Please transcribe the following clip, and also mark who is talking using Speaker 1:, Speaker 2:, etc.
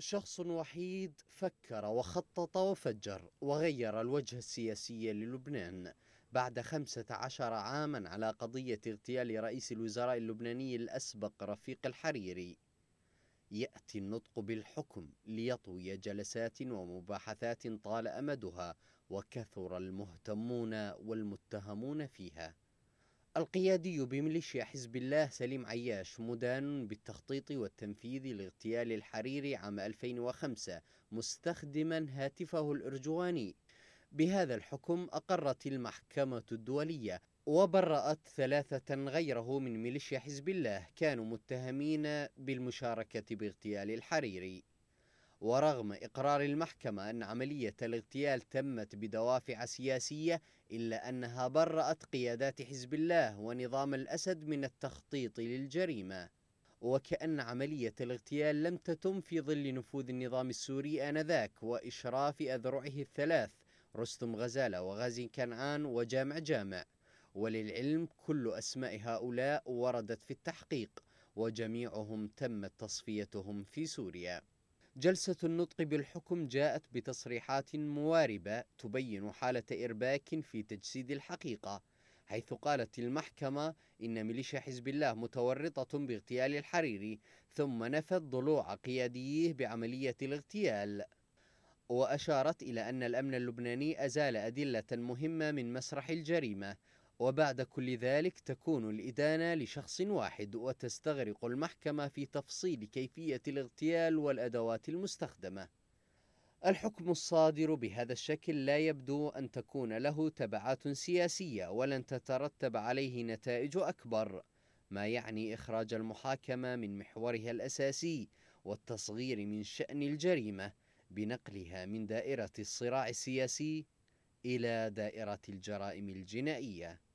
Speaker 1: شخص وحيد فكر وخطط وفجر وغير الوجه السياسي للبنان بعد خمسة عشر عاما على قضية اغتيال رئيس الوزراء اللبناني الأسبق رفيق الحريري يأتي النطق بالحكم ليطوي جلسات ومباحثات طال أمدها وكثر المهتمون والمتهمون فيها القيادي بميليشيا حزب الله سليم عياش مدان بالتخطيط والتنفيذ لاغتيال الحريري عام 2005 مستخدما هاتفه الإرجواني بهذا الحكم أقرت المحكمة الدولية وبرأت ثلاثة غيره من ميليشيا حزب الله كانوا متهمين بالمشاركة باغتيال الحريري ورغم إقرار المحكمة أن عملية الاغتيال تمت بدوافع سياسية إلا أنها برأت قيادات حزب الله ونظام الأسد من التخطيط للجريمة وكأن عملية الاغتيال لم تتم في ظل نفوذ النظام السوري آنذاك وإشراف أذرعه الثلاث رستم غزالة وغازي كنعان وجامع جامع وللعلم كل أسماء هؤلاء وردت في التحقيق وجميعهم تمت تصفيتهم في سوريا جلسة النطق بالحكم جاءت بتصريحات مواربة تبين حالة إرباك في تجسيد الحقيقة حيث قالت المحكمة إن ميليشيا حزب الله متورطة باغتيال الحريري ثم نفت ضلوع قياديه بعملية الاغتيال وأشارت إلى أن الأمن اللبناني أزال أدلة مهمة من مسرح الجريمة وبعد كل ذلك تكون الإدانة لشخص واحد وتستغرق المحكمة في تفصيل كيفية الاغتيال والأدوات المستخدمة الحكم الصادر بهذا الشكل لا يبدو أن تكون له تبعات سياسية ولن تترتب عليه نتائج أكبر ما يعني إخراج المحاكمة من محورها الأساسي والتصغير من شأن الجريمة بنقلها من دائرة الصراع السياسي إلى دائرة الجرائم الجنائية